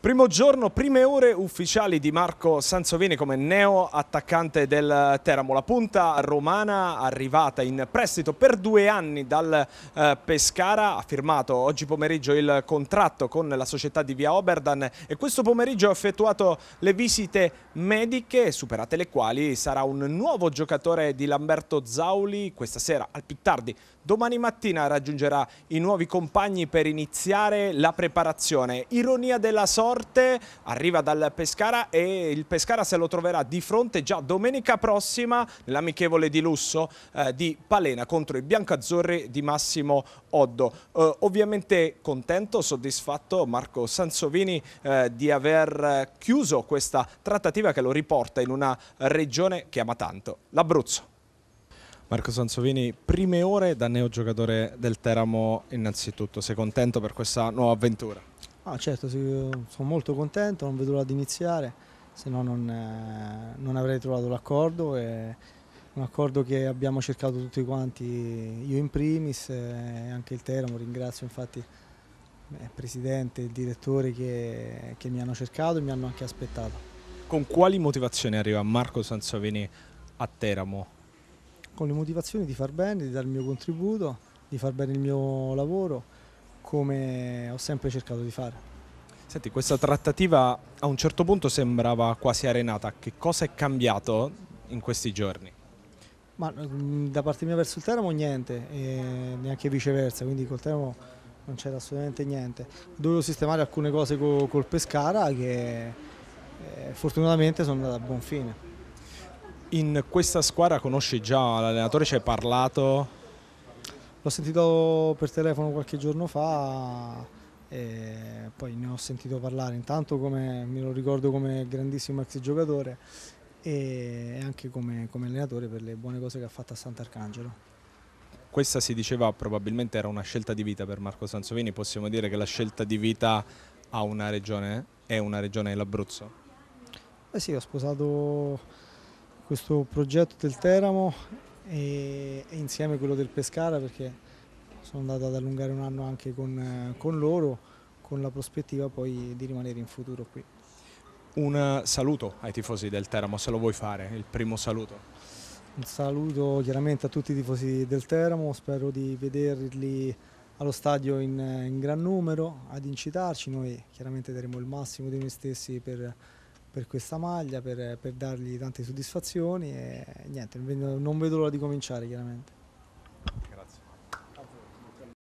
Primo giorno, prime ore ufficiali di Marco Sansovini come neo attaccante del Teramo. La punta romana arrivata in prestito per due anni dal eh, Pescara ha firmato oggi pomeriggio il contratto con la società di Via Oberdan e questo pomeriggio ha effettuato le visite mediche superate le quali sarà un nuovo giocatore di Lamberto Zauli questa sera al più tardi. Domani mattina raggiungerà i nuovi compagni per iniziare la preparazione. Ironia della sorte forte, arriva dal Pescara e il Pescara se lo troverà di fronte già domenica prossima nell'amichevole di lusso eh, di Palena contro i biancazzurri di Massimo Oddo. Eh, ovviamente contento, soddisfatto Marco Sansovini eh, di aver chiuso questa trattativa che lo riporta in una regione che ama tanto, l'Abruzzo. Marco Sansovini, prime ore da neo giocatore del Teramo innanzitutto, sei contento per questa nuova avventura? Ah, certo, sono molto contento, non vedo l'ora di iniziare, se no non, eh, non avrei trovato l'accordo. un accordo che abbiamo cercato tutti quanti, io in primis e anche il Teramo, ringrazio infatti eh, il presidente e il direttore che, che mi hanno cercato e mi hanno anche aspettato. Con quali motivazioni arriva Marco Sansovini a Teramo? Con le motivazioni di far bene, di dare il mio contributo, di far bene il mio lavoro come ho sempre cercato di fare. Senti, questa trattativa a un certo punto sembrava quasi arenata. Che cosa è cambiato in questi giorni? Ma, mm, da parte mia verso il Teramo niente, neanche viceversa, quindi col Teramo non c'era assolutamente niente. Dovevo sistemare alcune cose col, col Pescara che eh, fortunatamente sono andate a buon fine. In questa squadra conosci già l'allenatore, ci hai parlato? L'ho sentito per telefono qualche giorno fa e poi ne ho sentito parlare intanto come me lo ricordo come grandissimo ex giocatore e anche come, come allenatore per le buone cose che ha fatto a Sant'Arcangelo. Questa si diceva probabilmente era una scelta di vita per Marco Sansovini, possiamo dire che la scelta di vita a una regione è una regione l'Abruzzo? Beh sì, ho sposato questo progetto del Teramo e, e insieme quello del Pescara perché sono andato ad allungare un anno anche con, con loro con la prospettiva poi di rimanere in futuro qui. Un saluto ai tifosi del Teramo se lo vuoi fare, il primo saluto. Un saluto chiaramente a tutti i tifosi del Teramo, spero di vederli allo stadio in, in gran numero, ad incitarci, noi chiaramente daremo il massimo di noi stessi per per questa maglia, per, per dargli tante soddisfazioni e niente, non vedo l'ora di cominciare chiaramente.